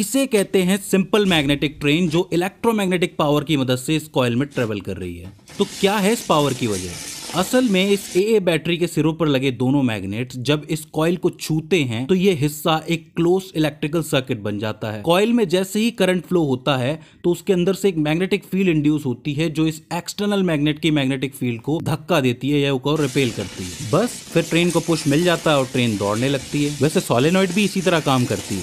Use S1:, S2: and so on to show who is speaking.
S1: इसे कहते हैं सिंपल मैग्नेटिक ट्रेन जो इलेक्ट्रोमैग्नेटिक पावर की मदद से इस कॉयल में ट्रेवल कर रही है तो क्या है इस पावर की वजह असल में इस ए बैटरी के सिरों पर लगे दोनों मैग्नेट्स जब इस कॉयल को छूते हैं तो ये हिस्सा एक क्लोज इलेक्ट्रिकल सर्किट बन जाता है कॉयल में जैसे ही करंट फ्लो होता है तो उसके अंदर से एक मैग्नेटिक फील्ड इंड्यूस होती है जो इस एक्सटर्नल मैग्नेट की मैग्नेटिक फील्ड को धक्का देती है या उसको रिपेल करती है बस फिर ट्रेन को पुश मिल जाता है और ट्रेन दौड़ने लगती है वैसे सोलिनॉइड भी इसी तरह काम करती है